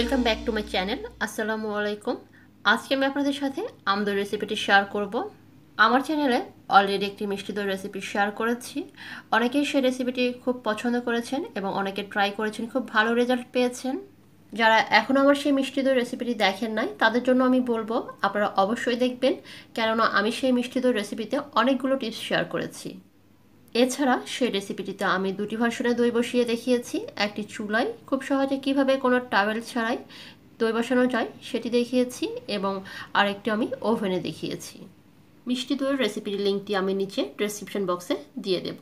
welcome back to my channel আসসালামু আলাইকুম আজকে আমি আপনাদের সাথে আমদোর রেসিপিটি শেয়ার করব আমার চ্যানেলে অলরেডি একটি মিষ্টি দই রেসিপি শেয়ার করেছি অনেকেই সেই রেসিপিটি খুব পছন্দ করেছেন এবং অনেকে ট্রাই করেছেন খুব ভালো রেজাল্ট পেয়েছেন যারা এখনও আমার সেই মিষ্টি দই রেসিপিটি দেখেন নাই তাদের জন্য আমি বলবো আপনারা অবশ্যই দেখবেন কেননা আমি সেই মিষ্টি দই রেসিপিতে অনেকগুলো টিপস শেয়ার করেছি এছাড়া সেই রেসিপিটিতে আমি দুটি ভার্সনে দই বসিয়ে দেখিয়েছি একটি চুলায় খুব সহজে কিভাবে কোনো টাওয়েল ছাড়াই দই বসানো যায় সেটি দেখিয়েছি এবং আরেকটি আমি ওভেনে দেখিয়েছি মিষ্টি দইয়ের রেসিপির লিঙ্কটি আমি নিচে ডেসক্রিপশন বক্সে দিয়ে দেব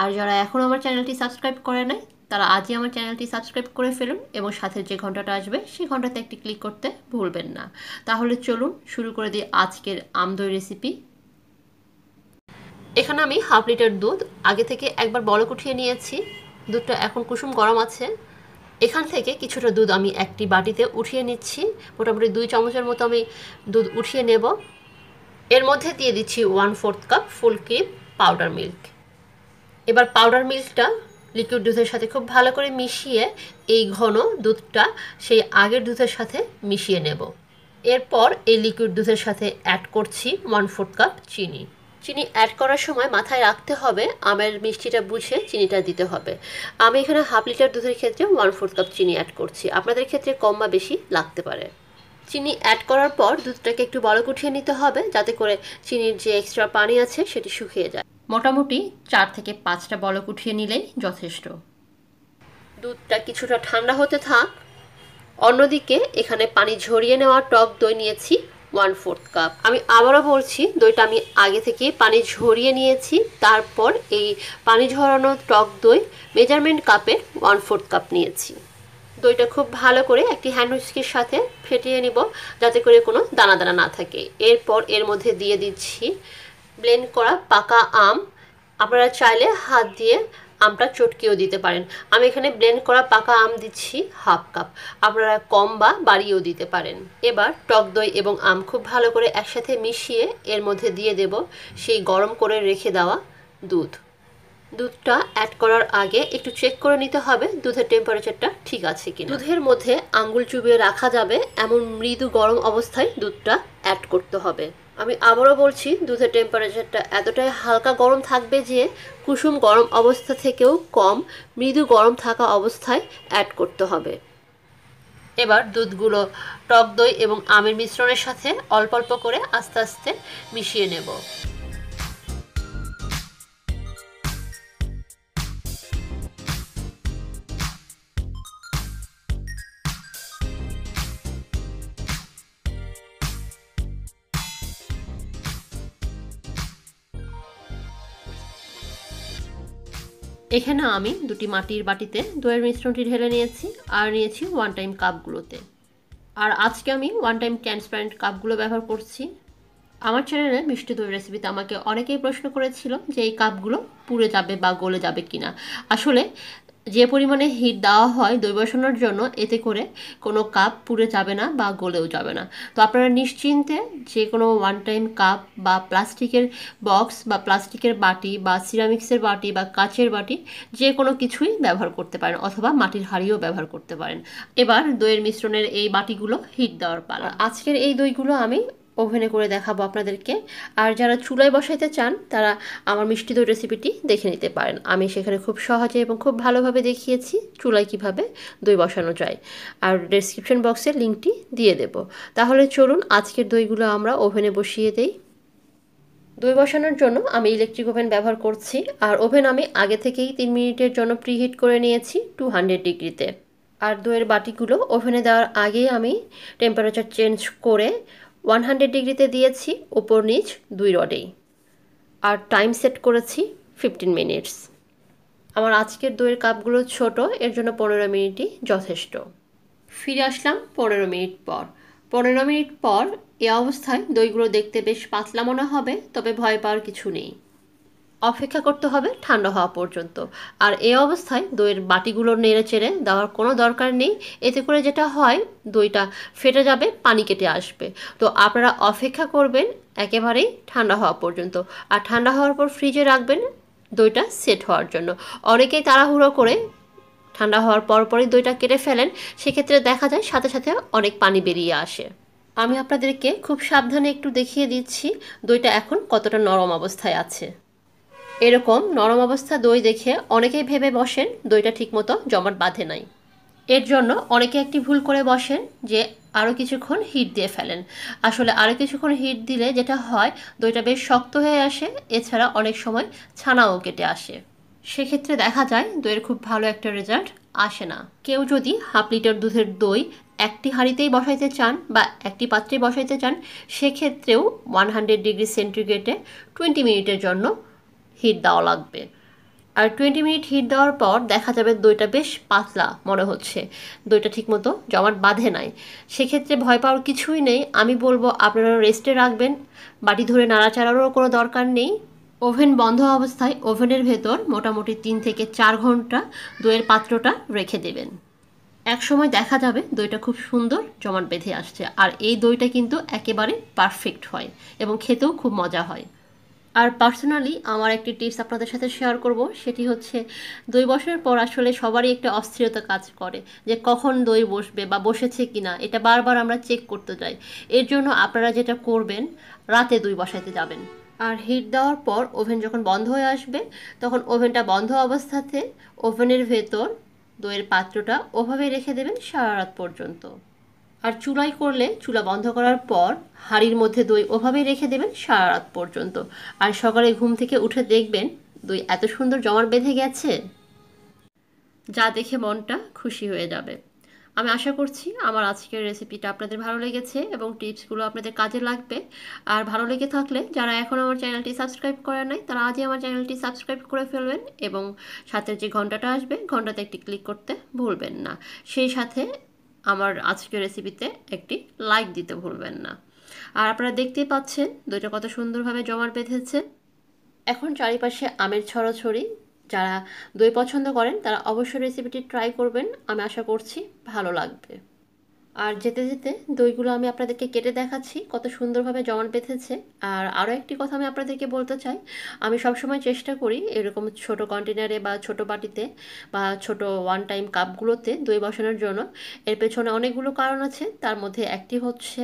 আর যারা এখনও আমার চ্যানেলটি সাবস্ক্রাইব করে নাই তারা আজই আমার চ্যানেলটি সাবস্ক্রাইব করে ফেলুন এবং সাথে যে ঘন্টাটা আসবে সেই ঘন্টাতে একটি ক্লিক করতে ভুলবেন না তাহলে চলুন শুরু করে দিই আজকের আমদই রেসিপি এখানে আমি হাফ লিটার দুধ আগে থেকে একবার বড় উঠিয়ে নিয়েছি দুধটা এখন কুসুম গরম আছে এখান থেকে কিছুটা দুধ আমি একটি বাটিতে উঠিয়ে নিচ্ছি মোটামুটি দুই চামচের মতো আমি দুধ উঠিয়ে নেব এর মধ্যে দিয়ে দিচ্ছি one fourth cup full cream powder milk এবার পাউডার মিল্কটা লিকুইড দুধের সাথে খুব ভালো করে মিশিয়ে এই ঘন দুধটা সেই আগের দুধের সাথে মিশিয়ে নেব এরপর এই লিকুইড দুধের সাথে অ্যাড করছি ওয়ান ফোর্থ কাপ চিনি চিনি অ্যাড করার সময় মাথায় রাখতে হবে আমের মিষ্টিটা বুঝে চিনিটা দিতে হবে আমি এখানে হাফ লিটার দুধের ক্ষেত্রে ওয়ান ফোর্থ কাপ চিনি অ্যাড করছি আপনাদের ক্ষেত্রে কম বা বেশি লাগতে পারে চিনি অ্যাড করার পর দুধটাকে একটু বড় কুঠিয়ে নিতে হবে যাতে করে চিনির যে এক্সট্রা পানি আছে সেটি শুকিয়ে যায় মোটামুটি চার থেকে পাঁচটা বলক উঠিয়ে নিলেই যথেষ্ট দুধটা কিছুটা ঠান্ডা হতে থাক অন্যদিকে এখানে পানি ঝরিয়ে নেওয়া টক দই নিয়েছি ওয়ান ফোর্থ কাপ আমি আবারও বলছি দইটা আমি আগে থেকে পানি ঝরিয়ে নিয়েছি তারপর এই পানি ঝরানো টক দই মেজারমেন্ট কাপে ওয়ান ফোর্থ কাপ নিয়েছি দইটা খুব ভালো করে একটি হ্যান্ড সাথে ফেটিয়ে নিব যাতে করে কোনো দানা দানা না থাকে এরপর এর মধ্যে দিয়ে দিচ্ছি ব্লেন্ড করা পাকা আম আপনারা চাইলে হাত দিয়ে আমটা চটকিও দিতে পারেন আমি এখানে ব্লেন্ড করা পাকা আম দিচ্ছি হাফ কাপ আপনারা কম বা বাড়িয়েও দিতে পারেন এবার টক দই এবং আম খুব ভালো করে একসাথে মিশিয়ে এর মধ্যে দিয়ে দেব সেই গরম করে রেখে দেওয়া দুধ দুধটা অ্যাড করার আগে একটু চেক করে নিতে হবে দুধের টেম্পারেচারটা ঠিক আছে কি দুধের মধ্যে আঙ্গুল চুবিয়ে রাখা যাবে এমন মৃদু গরম অবস্থায় দুধটা অ্যাড করতে হবে আমি আবারও বলছি দুধের টেম্পারেচারটা এতটাই হালকা গরম থাকবে যে কুসুম গরম অবস্থা থেকেও কম মৃদু গরম থাকা অবস্থায় অ্যাড করতে হবে এবার দুধগুলো টক দই এবং আমের মিশ্রণের সাথে অল্প অল্প করে আস্তে আস্তে মিশিয়ে নেব এখানে আমি দুটি মাটির বাটিতে দইয়ের মিশ্রণটি ঢেলে নিয়েছি আর নিয়েছি ওয়ান টাইম কাপগুলোতে আর আজকে আমি ওয়ান টাইম ট্রান্সপারেন্ট কাপগুলো ব্যবহার করছি আমার চ্যানেলে মিষ্টি দইয়ের রেসিপিতে আমাকে অনেকেই প্রশ্ন করেছিল যে এই কাপগুলো পুড়ে যাবে বা গলে যাবে কিনা আসলে যে পরিমাণে হিট দেওয়া হয় দই বসানোর জন্য এতে করে কোনো কাপ পুড়ে যাবে না বা গলেও যাবে না তো আপনারা নিশ্চিন্তে যে কোনো ওয়ান টাইম কাপ বা প্লাস্টিকের বক্স বা প্লাস্টিকের বাটি বা সিরামিক্সের বাটি বা কাচের বাটি যে কোনো কিছুই ব্যবহার করতে পারেন অথবা মাটির হাড়িও ব্যবহার করতে পারেন এবার দইয়ের মিশ্রণের এই বাটিগুলো হিট দেওয়ার পালা আজকের এই দইগুলো আমি ওভেনে করে দেখাবো আপনাদেরকে আর যারা চুলায় বসাইতে চান তারা আমার মিষ্টি দই রেসিপিটি দেখে নিতে পারেন আমি সেখানে খুব সহজে এবং খুব ভালোভাবে দেখিয়েছি চুলায় কিভাবে দই বসানো যায় আর ডেসক্রিপশন বক্সে লিঙ্কটি দিয়ে দেব তাহলে চলুন আজকের দইগুলো আমরা ওভেনে বসিয়ে দেই দই বসানোর জন্য আমি ইলেকট্রিক ওভেন ব্যবহার করছি আর ওভেন আমি আগে থেকেই তিন মিনিটের জন্য প্রিহিট করে নিয়েছি টু হান্ড্রেড ডিগ্রিতে আর দইয়ের বাটিগুলো ওভেনে দেওয়ার আগে আমি টেম্পারেচার চেঞ্জ করে ওয়ান হান্ড্রেড ডিগ্রিতে দিয়েছি ওপর নিচ দুই রডেই আর টাইম সেট করেছি ফিফটিন মিনিটস আমার আজকের দইয়ের কাপগুলো ছোট এর জন্য পনেরো মিনিটই যথেষ্ট ফিরে আসলাম পনেরো মিনিট পর পনেরো মিনিট পর এ অবস্থায় দইগুলো দেখতে বেশ পাতলা মনে হবে তবে ভয় পাওয়ার কিছু নেই অপেক্ষা করতে হবে ঠান্ডা হওয়া পর্যন্ত আর এই অবস্থায় দইয়ের বাটিগুলো নেড়ে চেড়ে দেওয়ার কোনো দরকার নেই এতে করে যেটা হয় দইটা ফেটে যাবে পানি কেটে আসবে তো আপনারা অপেক্ষা করবেন একেবারেই ঠান্ডা হওয়া পর্যন্ত আর ঠান্ডা হওয়ার পর ফ্রিজে রাখবেন দইটা সেট হওয়ার জন্য অনেকেই তাড়াহুড়ো করে ঠান্ডা হওয়ার পর পরই দইটা কেটে ফেলেন সেক্ষেত্রে দেখা যায় সাথে সাথে অনেক পানি বেরিয়ে আসে আমি আপনাদেরকে খুব সাবধানে একটু দেখিয়ে দিচ্ছি দইটা এখন কতটা নরম অবস্থায় আছে এরকম নরম অবস্থা দই দেখে অনেকেই ভেবে বসেন দইটা ঠিকমতো জমাট বাঁধে নাই এর জন্য অনেকে একটি ভুল করে বসেন যে আরও কিছুক্ষণ হিট দিয়ে ফেলেন আসলে আরও কিছুক্ষণ হিট দিলে যেটা হয় দইটা বেশ শক্ত হয়ে আসে এছাড়া অনেক সময় ছানাও কেটে আসে সেক্ষেত্রে দেখা যায় দইয়ের খুব ভালো একটা রেজাল্ট আসে না কেউ যদি হাফ লিটার দুধের দই একটি হাঁড়িতেই বসাইতে চান বা একটি পাত্রে বসাইতে চান সেক্ষেত্রেও ওয়ান হান্ড্রেড ডিগ্রি সেন্টিগ্রেডে টোয়েন্টি মিনিটের জন্য হিট দেওয়া লাগবে আর টোয়েন্টি মিনিট হিট দেওয়ার পর দেখা যাবে দইটা বেশ পাতলা মনে হচ্ছে দইটা ঠিকমতো জমাট বাঁধে নাই সেক্ষেত্রে ভয় পাওয়ার কিছুই নেই আমি বলবো আপনারা রেস্টে রাখবেন বাটি ধরে নাড়াচাড়ারও কোনো দরকার নেই ওভেন বন্ধ অবস্থায় ওভেনের ভেতর মোটামুটি তিন থেকে চার ঘন্টা দইয়ের পাত্রটা রেখে দেবেন এক সময় দেখা যাবে দইটা খুব সুন্দর জমাট বেঁধে আসছে আর এই দইটা কিন্তু একেবারে পারফেক্ট হয় এবং খেতেও খুব মজা হয় আর পার্সোনালি আমার একটি টিপস আপনাদের সাথে শেয়ার করব সেটি হচ্ছে দই বসার পর আসলে সবারই একটা অস্থিরতা কাজ করে যে কখন দই বসবে বা বসেছে কি না এটা বারবার আমরা চেক করতে যাই এর জন্য আপনারা যেটা করবেন রাতে দই বসাইতে যাবেন আর হিট দেওয়ার পর ওভেন যখন বন্ধ হয়ে আসবে তখন ওভেনটা বন্ধ অবস্থাতে ওভেনের ভেতর দইয়ের পাত্রটা ওভাবে রেখে দেবেন সারা রাত পর্যন্ত আর চুলাই করলে চুলা বন্ধ করার পর হাঁড়ির মধ্যে দই ওভাবেই রেখে দেবেন সারা রাত পর্যন্ত আর সকালে ঘুম থেকে উঠে দেখবেন দই এত সুন্দর জমার বেঁধে গেছে যা দেখে মনটা খুশি হয়ে যাবে আমি আশা করছি আমার আজকের রেসিপিটা আপনাদের ভালো লেগেছে এবং টিপসগুলো আপনাদের কাজে লাগবে আর ভালো লেগে থাকলে যারা এখন আমার চ্যানেলটি সাবস্ক্রাইব করে নাই তারা আজই আমার চ্যানেলটি সাবস্ক্রাইব করে ফেলবেন এবং সাথে যে ঘন্টাটা আসবে ঘন্টাতে একটি ক্লিক করতে ভুলবেন না সেই সাথে আমার আজকের রেসিপিতে একটি লাইক দিতে ভুলবেন না আর আপনারা দেখতেই পাচ্ছেন দুইটা কত সুন্দরভাবে জমাট বেঁধেছে এখন চারিপাশে আমের ছড়াছড়ি যারা দই পছন্দ করেন তারা অবশ্যই রেসিপিটি ট্রাই করবেন আমি আশা করছি ভালো লাগবে আর যেতে যেতে দইগুলো আমি আপনাদেরকে কেটে দেখাচ্ছি কত সুন্দরভাবে জমান পেতেছে আর আরও একটি কথা আমি আপনাদেরকে বলতে চাই আমি সবসময় চেষ্টা করি এরকম ছোট কন্টেনারে বা ছোট বাটিতে বা ছোট ওয়ান টাইম কাপগুলোতে দই বসানোর জন্য এর পেছনে অনেকগুলো কারণ আছে তার মধ্যে একটি হচ্ছে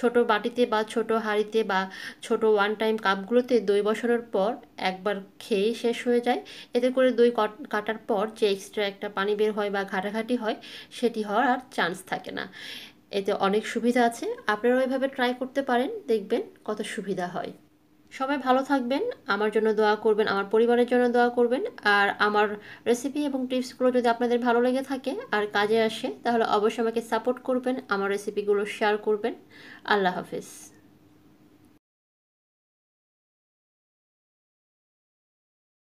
ছোট বাটিতে বা ছোট হাঁড়িতে বা ছোট ওয়ান টাইম কাপগুলোতে দই বসানোর পর একবার খেয়ে শেষ হয়ে যায় এতে করে দই কাটার পর যে এক্সট্রা একটা পানি বের হয় বা ঘাটাঘাটি হয় সেটি হওয়ার আর চান্স থাকে না এতে অনেক সুবিধা আছে আপনারাও এভাবে ট্রাই করতে পারেন দেখবেন কত সুবিধা হয় সবাই ভালো থাকবেন আমার জন্য দোয়া করবেন আমার পরিবারের জন্য দোয়া করবেন আর আমার রেসিপি এবং টিপসগুলো যদি আপনাদের ভালো লেগে থাকে আর কাজে আসে তাহলে অবশ্যই আমাকে সাপোর্ট করবেন আমার রেসিপিগুলো শেয়ার করবেন আল্লাহ হাফেজ